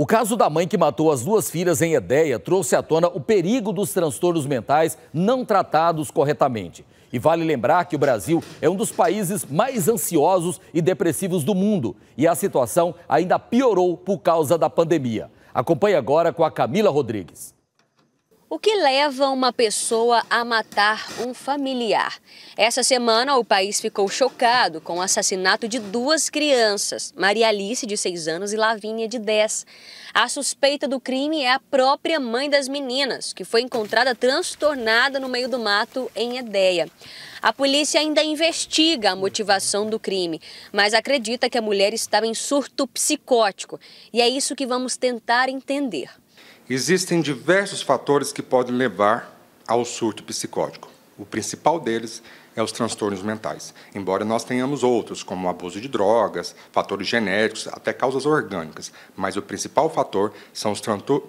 O caso da mãe que matou as duas filhas em Edéia trouxe à tona o perigo dos transtornos mentais não tratados corretamente. E vale lembrar que o Brasil é um dos países mais ansiosos e depressivos do mundo. E a situação ainda piorou por causa da pandemia. Acompanhe agora com a Camila Rodrigues. O que leva uma pessoa a matar um familiar? Essa semana, o país ficou chocado com o assassinato de duas crianças, Maria Alice, de 6 anos, e Lavínia, de 10. A suspeita do crime é a própria mãe das meninas, que foi encontrada transtornada no meio do mato em Edeia. A polícia ainda investiga a motivação do crime, mas acredita que a mulher estava em surto psicótico. E é isso que vamos tentar entender. Existem diversos fatores que podem levar ao surto psicótico. O principal deles é os transtornos mentais, embora nós tenhamos outros, como o abuso de drogas, fatores genéticos, até causas orgânicas, mas o principal fator são os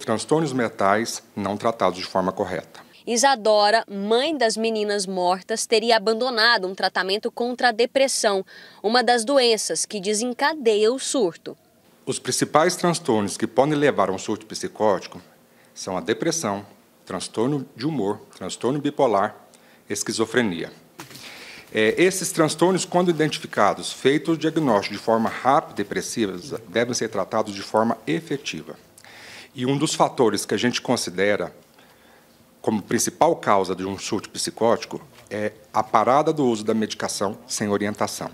transtornos mentais não tratados de forma correta. Isadora, mãe das meninas mortas, teria abandonado um tratamento contra a depressão, uma das doenças que desencadeia o surto. Os principais transtornos que podem levar a um surto psicótico são a depressão, transtorno de humor, transtorno bipolar, esquizofrenia. É, esses transtornos, quando identificados, feito o diagnóstico de forma rápida e precisa, devem ser tratados de forma efetiva. E um dos fatores que a gente considera como principal causa de um surto psicótico é a parada do uso da medicação sem orientação.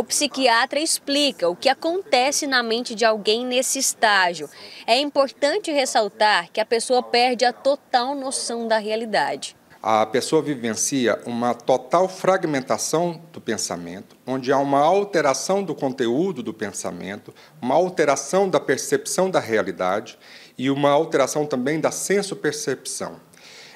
O psiquiatra explica o que acontece na mente de alguém nesse estágio. É importante ressaltar que a pessoa perde a total noção da realidade. A pessoa vivencia uma total fragmentação do pensamento, onde há uma alteração do conteúdo do pensamento, uma alteração da percepção da realidade e uma alteração também da senso-percepção,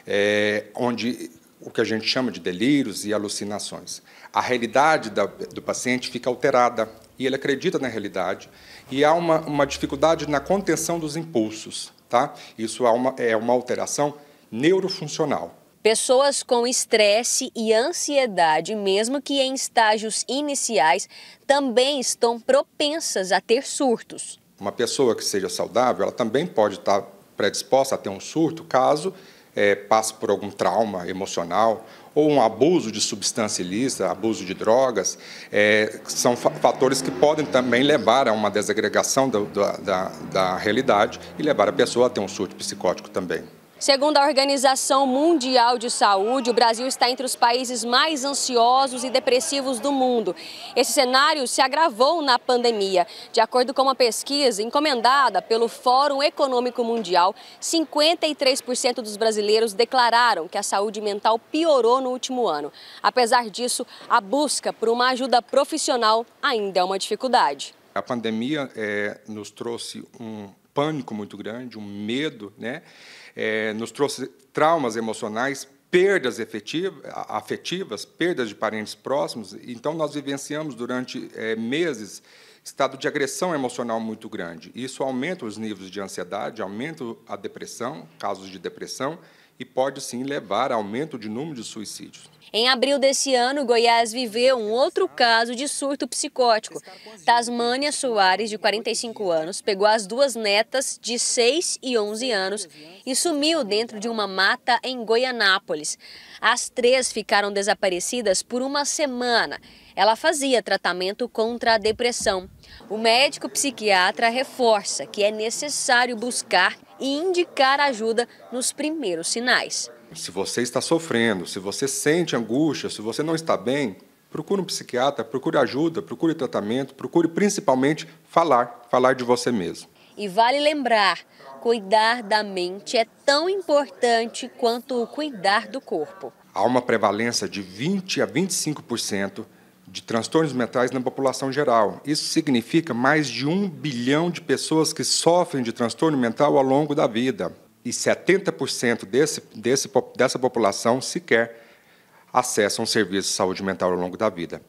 é, onde o que a gente chama de delírios e alucinações. A realidade da, do paciente fica alterada e ele acredita na realidade e há uma, uma dificuldade na contenção dos impulsos. Tá? Isso é uma, é uma alteração neurofuncional. Pessoas com estresse e ansiedade, mesmo que em estágios iniciais, também estão propensas a ter surtos. Uma pessoa que seja saudável, ela também pode estar predisposta a ter um surto caso é, passa por algum trauma emocional ou um abuso de substância ilícita, abuso de drogas, é, são fatores que podem também levar a uma desagregação da, da, da realidade e levar a pessoa a ter um surto psicótico também. Segundo a Organização Mundial de Saúde, o Brasil está entre os países mais ansiosos e depressivos do mundo. Esse cenário se agravou na pandemia. De acordo com uma pesquisa encomendada pelo Fórum Econômico Mundial, 53% dos brasileiros declararam que a saúde mental piorou no último ano. Apesar disso, a busca por uma ajuda profissional ainda é uma dificuldade. A pandemia é, nos trouxe um pânico muito grande, um medo, né? É, nos trouxe traumas emocionais, perdas efetivas, afetivas, perdas de parentes próximos. Então, nós vivenciamos durante é, meses estado de agressão emocional muito grande. Isso aumenta os níveis de ansiedade, aumenta a depressão, casos de depressão, e pode sim levar a aumento de número de suicídios. Em abril desse ano, Goiás viveu um outro caso de surto psicótico. Tasmânia Soares, de 45 anos, pegou as duas netas de 6 e 11 anos e sumiu dentro de uma mata em Goianápolis. As três ficaram desaparecidas por uma semana. Ela fazia tratamento contra a depressão. O médico psiquiatra reforça que é necessário buscar e indicar ajuda nos primeiros sinais. Se você está sofrendo, se você sente angústia, se você não está bem, procure um psiquiatra, procure ajuda, procure tratamento, procure principalmente falar, falar de você mesmo. E vale lembrar, cuidar da mente é tão importante quanto cuidar do corpo. Há uma prevalência de 20 a 25% de transtornos mentais na população geral. Isso significa mais de um bilhão de pessoas que sofrem de transtorno mental ao longo da vida. E 70% desse, desse, dessa população sequer acessa um serviço de saúde mental ao longo da vida.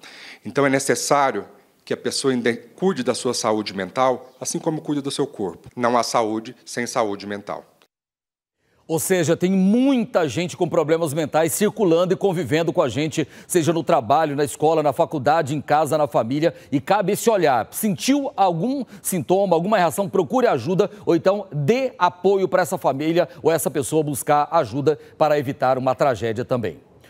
Então, é necessário que a pessoa cuide da sua saúde mental, assim como cuida do seu corpo. Não há saúde sem saúde mental. Ou seja, tem muita gente com problemas mentais circulando e convivendo com a gente, seja no trabalho, na escola, na faculdade, em casa, na família, e cabe esse olhar. Sentiu algum sintoma, alguma reação, procure ajuda ou então dê apoio para essa família ou essa pessoa buscar ajuda para evitar uma tragédia também.